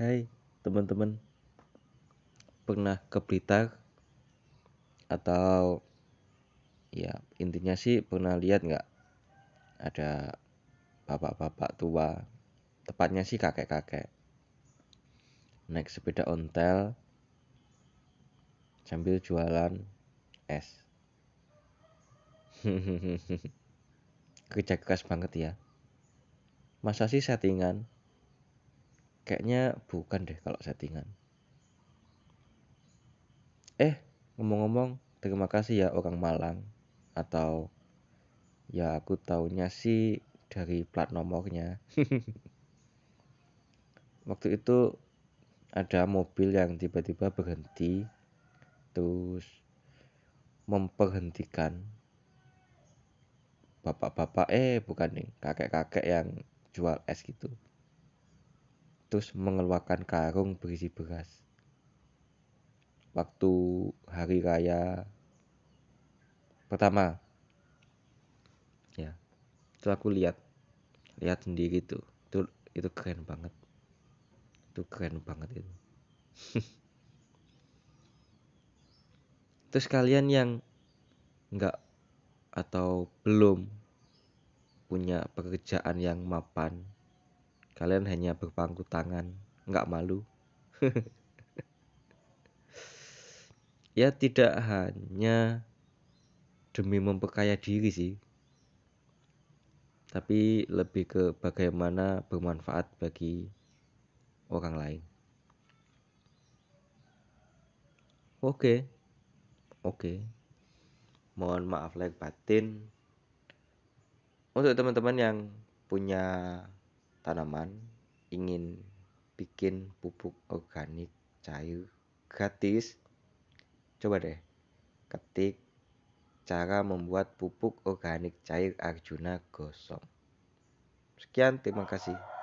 Hai teman-teman Pernah ke Blitar? Atau ya intinya sih pernah lihat nggak ada bapak-bapak tua tepatnya sih kakek-kakek naik sepeda ontel sambil jualan es kerja keras banget ya masa sih settingan kayaknya bukan deh kalau settingan eh ngomong-ngomong terima kasih ya orang Malang atau ya aku taunya sih dari plat nomornya waktu itu ada mobil yang tiba-tiba berhenti terus memperhentikan bapak-bapak eh bukan nih kakek-kakek yang jual es gitu terus mengeluarkan karung berisi beras. Waktu hari raya pertama, ya, itu aku lihat, lihat sendiri itu, itu itu keren banget, itu keren banget itu. terus kalian yang nggak atau belum punya pekerjaan yang mapan Kalian hanya berpangku tangan, nggak malu. ya tidak hanya demi memperkaya diri sih, tapi lebih ke bagaimana bermanfaat bagi orang lain. Oke, okay. oke. Okay. Mohon maaf like batin untuk teman-teman yang punya tanaman ingin bikin pupuk organik cair gratis coba deh ketik cara membuat pupuk organik cair Arjuna gosong sekian terima kasih